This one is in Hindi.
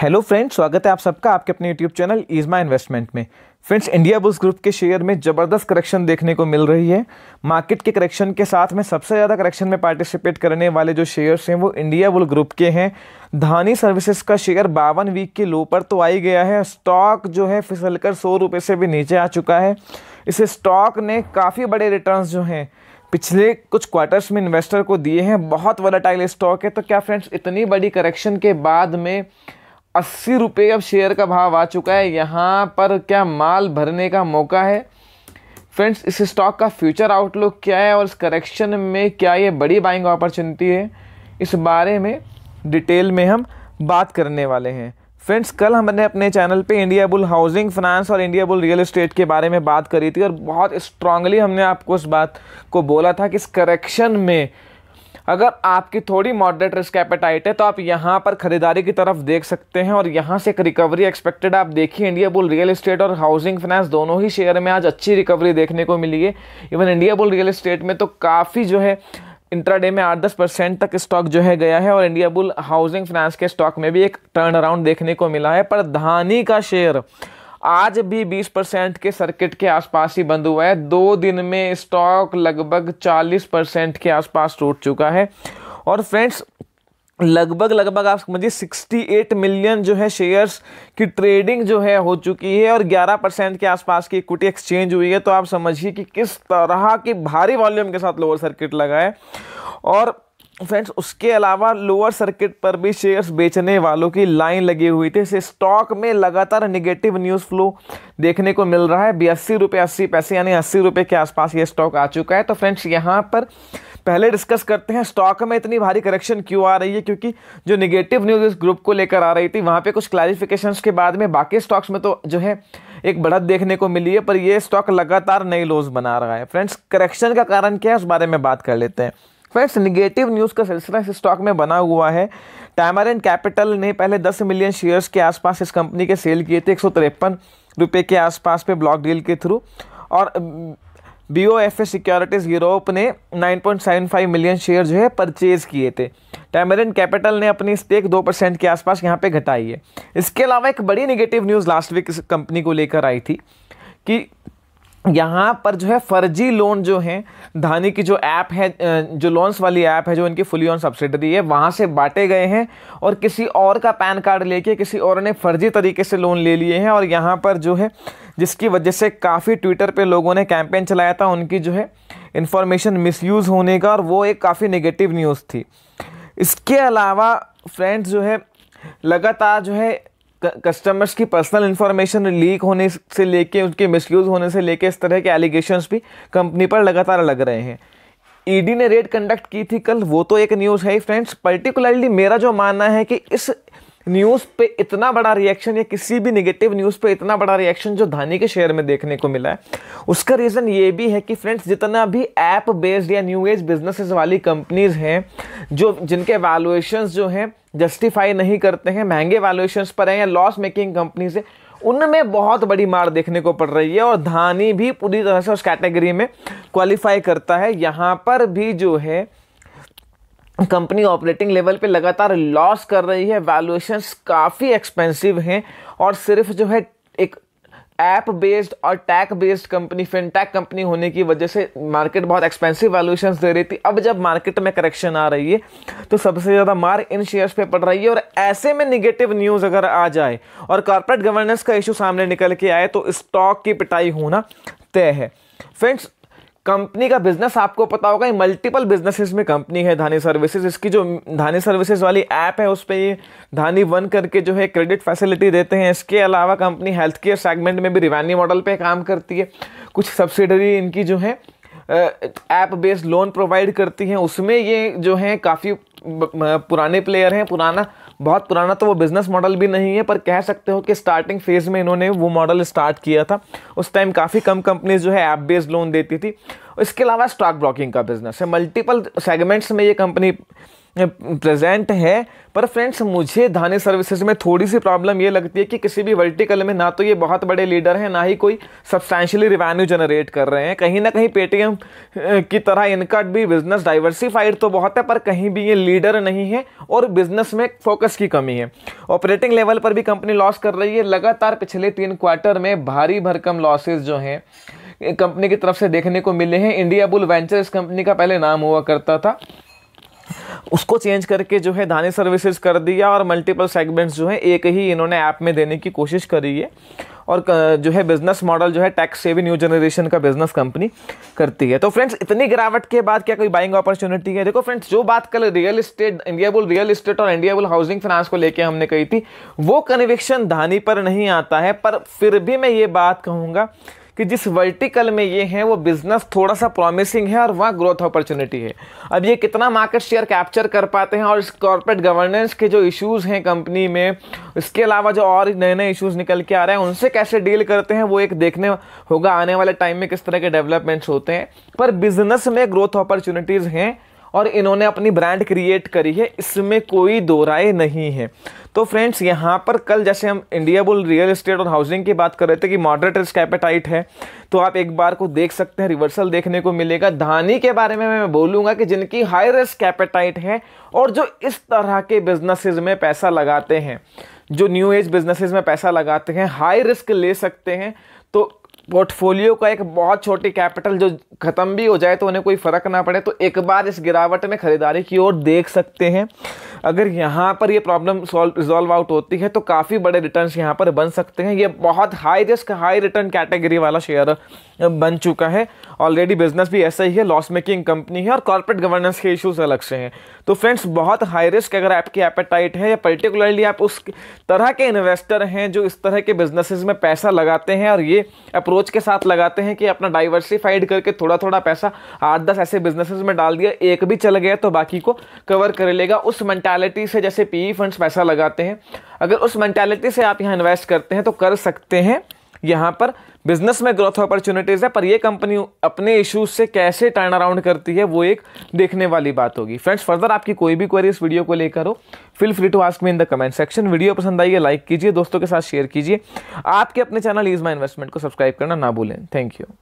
हेलो फ्रेंड्स स्वागत है आप सबका आपके अपने यूट्यूब चैनल ईजमा इन्वेस्टमेंट में फ्रेंड्स इंडिया बुल्स ग्रुप के शेयर में ज़बरदस्त करेक्शन देखने को मिल रही है मार्केट के करेक्शन के साथ में सबसे ज़्यादा करेक्शन में पार्टिसिपेट करने वाले जो शेयर्स हैं वो इंडिया बुल ग्रुप के हैं धानी सर्विसेज का शेयर बावन वीक के लो पर तो आ ही गया है स्टॉक जो है फिसल कर सौ रुपये से भी नीचे आ चुका है इस स्टॉक ने काफ़ी बड़े रिटर्न जो हैं पिछले कुछ क्वार्टर्स में इन्वेस्टर को दिए हैं बहुत वलाटाइल स्टॉक है तो क्या फ्रेंड्स इतनी बड़ी करेक्शन के बाद में अस्सी रुपये अब शेयर का भाव आ चुका है यहाँ पर क्या माल भरने का मौका है फ्रेंड्स इस स्टॉक का फ्यूचर आउटलुक क्या है और इस करेक्शन में क्या ये बड़ी बाइंग अपॉर्चुनिटी है इस बारे में डिटेल में हम बात करने वाले हैं फ्रेंड्स कल हमने अपने चैनल पे इंडिया बुल हाउसिंग फाइनेंस और इंडिया बुल रियल एस्टेट के बारे में बात करी थी और बहुत स्ट्रांगली हमने आपको इस बात को बोला था कि इस करेक्शन में अगर आपकी थोड़ी मॉडरेट रिस्क एपेटाइट है तो आप यहाँ पर खरीदारी की तरफ देख सकते हैं और यहाँ से एक रिकवरी एक्सपेक्टेड आप देखिए इंडिया बुल रियल इस्टेट और हाउसिंग फाइनेंस दोनों ही शेयर में आज अच्छी रिकवरी देखने को मिली है even India bull real estate में तो काफ़ी जो है इंट्राडे में आठ दस परसेंट तक स्टॉक जो है गया है और इंडिया बुल हाउसिंग फाइनेंस के स्टॉक में भी एक टर्न अराउंड देखने को मिला है पर धानी का शेयर आज भी 20 परसेंट के सर्किट के आसपास ही बंद हुआ है दो दिन में स्टॉक लगभग 40 परसेंट के आसपास टूट चुका है और फ्रेंड्स लगभग लगभग आप समझिए 68 मिलियन जो है शेयर्स की ट्रेडिंग जो है हो चुकी है और 11 परसेंट के आसपास की इक्विटी एक्सचेंज हुई है तो आप समझिए कि किस तरह की भारी वॉल्यूम के साथ लोअर सर्किट लगा है और फ्रेंड्स उसके अलावा लोअर सर्किट पर भी शेयर्स बेचने वालों की लाइन लगी हुई थी इसे स्टॉक में लगातार निगेटिव न्यूज़ फ्लो देखने को मिल रहा है बी अस्सी रुपये अस्सी पैसे यानी अस्सी रुपये के आसपास ये स्टॉक आ चुका है तो फ्रेंड्स यहाँ पर पहले डिस्कस करते हैं स्टॉक में इतनी भारी करेक्शन क्यों आ रही है क्योंकि जो निगेटिव न्यूज़ इस ग्रुप को लेकर आ रही थी वहाँ पर कुछ क्लैरिफिकेशन के बाद में बाकी स्टॉक्स में तो जो है एक बढ़त देखने को मिली है पर यह स्टॉक लगातार नई लोज बना रहा है फ्रेंड्स करेक्शन का कारण क्या है उस बारे में बात कर लेते हैं फ्रेंड्स निगेटिव न्यूज़ का सिलसिला इस स्टॉक में बना हुआ है टैमरन कैपिटल ने पहले 10 मिलियन शेयर्स के आसपास इस कंपनी के सेल किए थे एक रुपए के आसपास पे ब्लॉक डील के थ्रू और B O F A securities Europe ने 9.75 मिलियन शेयर जो है परचेज़ किए थे टैमरन कैपिटल ने अपनी स्टेक दो परसेंट के आसपास यहाँ पे घटाई है इसके अलावा एक बड़ी निगेटिव न्यूज़ लास्ट वीक इस कंपनी को लेकर आई थी कि यहाँ पर जो है फर्जी लोन जो है धानी की जो ऐप है जो लोन्स वाली ऐप है जो इनकी फुली ऑन सब्सिडरी है वहाँ से बांटे गए हैं और किसी और का पैन कार्ड लेके किसी और ने फर्जी तरीके से लोन ले लिए हैं और यहाँ पर जो है जिसकी वजह से काफ़ी ट्विटर पे लोगों ने कैंपेन चलाया था उनकी जो है इन्फॉर्मेशन मिसयूज़ होने का और वो एक काफ़ी नेगेटिव न्यूज़ थी इसके अलावा फ्रेंड्स जो है लगातार जो है कस्टमर्स की पर्सनल इन्फॉर्मेशन लीक होने से लेके उनके मिसयूज़ होने से लेके इस तरह के एलिगेशंस भी कंपनी पर लगातार लग रहे हैं ईडी e ने रेड कंडक्ट की थी कल वो तो एक न्यूज़ है फ्रेंड्स पर्टिकुलरली मेरा जो मानना है कि इस न्यूज़ पे इतना बड़ा रिएक्शन या किसी भी निगेटिव न्यूज़ पे इतना बड़ा रिएक्शन जो धानी के शेयर में देखने को मिला है उसका रीज़न ये भी है कि फ्रेंड्स जितना भी ऐप बेस्ड या न्यू एज बिजनेसेस वाली कंपनीज़ हैं जो जिनके वैल्यूएशन जो हैं जस्टिफाई नहीं करते हैं महंगे वैल्यूएशन पर हैं या लॉस मेकिंग कंपनीज है उनमें बहुत बड़ी मार देखने को पड़ रही है और धानी भी पूरी तरह से उस कैटेगरी में क्वालिफाई करता है यहाँ पर भी जो है कंपनी ऑपरेटिंग लेवल पे लगातार लॉस कर रही है वैल्यूएशंस काफ़ी एक्सपेंसिव हैं और सिर्फ जो है एक ऐप बेस्ड और tech based company fintech company होने की वजह से मार्केट बहुत एक्सपेंसिव वैल्यूएशन दे रही थी अब जब मार्केट में करेक्शन आ रही है तो सबसे ज़्यादा मार इन शेयर्स पे पड़ रही है और ऐसे में निगेटिव न्यूज़ अगर आ जाए और कॉरपोरेट गवर्नेंस का इशू सामने निकल के आए तो स्टॉक की पिटाई होना तय है फ्रेंड्स कंपनी का बिजनेस आपको पता होगा मल्टीपल बिजनेसेस में कंपनी है धानी सर्विसेज इसकी जो धानी सर्विसेज वाली ऐप है उस पर ये धानी वन करके जो है क्रेडिट फैसिलिटी देते हैं इसके अलावा कंपनी हेल्थ केयर सेगमेंट में भी रिवेन्यू मॉडल पे काम करती है कुछ सब्सिडरी इनकी जो है ऐप बेस्ड लोन प्रोवाइड करती हैं उसमें ये जो है काफ़ी पुराने प्लेयर हैं पुराना बहुत पुराना तो वो बिज़नेस मॉडल भी नहीं है पर कह सकते हो कि स्टार्टिंग फेज़ में इन्होंने वो मॉडल स्टार्ट किया था उस टाइम काफ़ी कम कंपनीज जो है ऐप बेस्ड लोन देती थी इसके अलावा स्टॉक ब्रोकिंग का बिज़नेस है मल्टीपल सेगमेंट्स में ये कंपनी प्रेजेंट है पर फ्रेंड्स मुझे धानी सर्विसेज में थोड़ी सी प्रॉब्लम ये लगती है कि किसी भी वर्टिकल में ना तो ये बहुत बड़े लीडर हैं ना ही कोई सब्सटैंशली रिवेन्यू जनरेट कर रहे हैं कहीं ना कहीं पेटीएम की तरह इनका भी बिजनेस डाइवर्सिफाइड तो बहुत है पर कहीं भी ये लीडर नहीं है और बिजनेस में फोकस की कमी है ऑपरेटिंग लेवल पर भी कंपनी लॉस कर रही है लगातार पिछले तीन क्वार्टर में भारी भरकम लॉसेज जो हैं कंपनी की तरफ से देखने को मिले हैं इंडिया बुल वेंचर इस कंपनी का पहले नाम हुआ करता था उसको चेंज करके जो है धानी सर्विसेज कर दिया और मल्टीपल सेगमेंट्स जो है एक ही इन्होंने ऐप में देने की कोशिश करी है और जो है बिजनेस मॉडल जो है टैक्स सेविंग न्यू जनरेशन का बिजनेस कंपनी करती है तो फ्रेंड्स इतनी गिरावट के बाद क्या कोई बाइंग अपॉर्चुनिटी है देखो फ्रेंड्स जो बात कल real estate India bull real estate और इंडिया बुल हाउसिंग फाइनेंस को लेकर हमने कही थी वो कन्विक्शन धानी पर नहीं आता है पर फिर भी मैं ये बात कहूँगा कि जिस वर्टिकल में ये हैं वो बिजनेस थोड़ा सा प्रॉमिसिंग है और वहाँ ग्रोथ अपॉर्चुनिटी है अब ये कितना मार्केट शेयर कैप्चर कर पाते हैं और इस कॉरपोरेट गवर्नेंस के जो इश्यूज़ हैं कंपनी में इसके अलावा जो और नए नए इश्यूज़ निकल के आ रहे हैं उनसे कैसे डील करते हैं वो एक देखने होगा आने वाले टाइम में किस तरह के डेवलपमेंट्स होते हैं पर बिजनेस में ग्रोथ अपॉर्चुनिटीज़ हैं और इन्होंने अपनी ब्रांड क्रिएट करी है इसमें कोई दो राय नहीं है तो फ्रेंड्स यहाँ पर कल जैसे हम इंडिया बुल रियल एस्टेट और हाउसिंग की बात कर रहे थे कि मॉडरेट रिस्क एपेटाइट है तो आप एक बार को देख सकते हैं रिवर्सल देखने को मिलेगा धानी के बारे में मैं बोलूँगा कि जिनकी हाई रिस्क एपेटाइट है और जो इस तरह के बिजनेसेस में पैसा लगाते हैं जो न्यू एज बिजनेसेस में पैसा लगाते हैं हाई रिस्क ले सकते हैं तो पोर्टफोलियो का एक बहुत छोटी कैपिटल जो ख़त्म भी हो जाए तो उन्हें कोई फ़र्क ना पड़े तो एक बार इस गिरावट में ख़रीदारी की ओर देख सकते हैं अगर यहाँ पर ये प्रॉब्लम सॉल्व रिजॉल्व आउट होती है तो काफ़ी बड़े रिटर्न्स यहाँ पर बन सकते हैं ये बहुत high risk high return category वाला शेयर बन चुका है ऑलरेडी बिजनेस भी ऐसा ही है लॉस मेकिंग कंपनी है और कॉर्पोरेट गवर्नेंस के इश्यूज अलग से हैं तो फ्रेंड्स बहुत हाई रिस्क अगर आपकी एपेटाइट है या पर्टिकुलरली आप उस तरह के इन्वेस्टर हैं जो इस तरह के बिजनेसिस में पैसा लगाते हैं और ये अप्रोच सोच के साथ लगाते हैं कि अपना डाइवर्सिफाइड करके थोड़ा थोड़ा पैसा आठ दस ऐसे बिजनेसेस में डाल दिया एक भी चल गया तो बाकी को कवर कर लेगा उस मैंटेलिटी से जैसे पी फंड्स e पैसा लगाते हैं अगर उस मैंटेलिटी से आप यहाँ इन्वेस्ट करते हैं तो कर सकते हैं यहाँ पर बिजनेस में ग्रोथ अपॉर्चुनिटीज़ है पर ये कंपनी अपने इश्यूज से कैसे टर्न अराउंड करती है वो एक देखने वाली बात होगी फ्रेंड्स फर्दर आपकी कोई भी क्वेरी इस वीडियो को लेकर हो feel free to ask me in the comment section video पसंद आई है लाइक कीजिए दोस्तों के साथ शेयर कीजिए आपके अपने चैनल इज माई इन्वेस्टमेंट को सब्सक्राइब करना ना भूलें थैंक यू